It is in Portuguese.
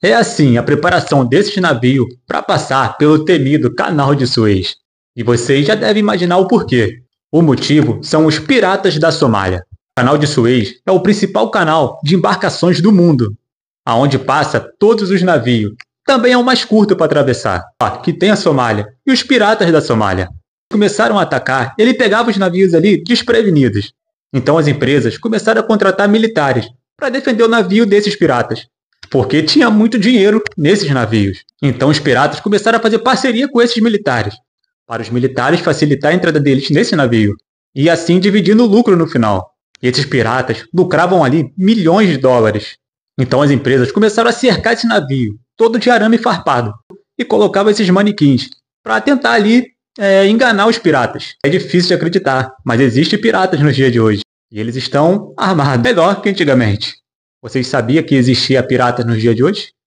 É assim a preparação deste navio para passar pelo temido Canal de Suez. E vocês já devem imaginar o porquê. O motivo são os piratas da Somália. O Canal de Suez é o principal canal de embarcações do mundo, aonde passa todos os navios. Também é o mais curto para atravessar, que tem a Somália e os piratas da Somália. Começaram a atacar, ele pegava os navios ali desprevenidos. Então as empresas começaram a contratar militares para defender o navio desses piratas porque tinha muito dinheiro nesses navios. Então os piratas começaram a fazer parceria com esses militares, para os militares facilitar a entrada deles nesse navio, e assim dividindo o lucro no final. E esses piratas lucravam ali milhões de dólares. Então as empresas começaram a cercar esse navio, todo de arame farpado, e colocavam esses manequins, para tentar ali é, enganar os piratas. É difícil de acreditar, mas existem piratas nos dias de hoje. E eles estão armados melhor que antigamente. Vocês sabiam que existia pirata nos dias de hoje?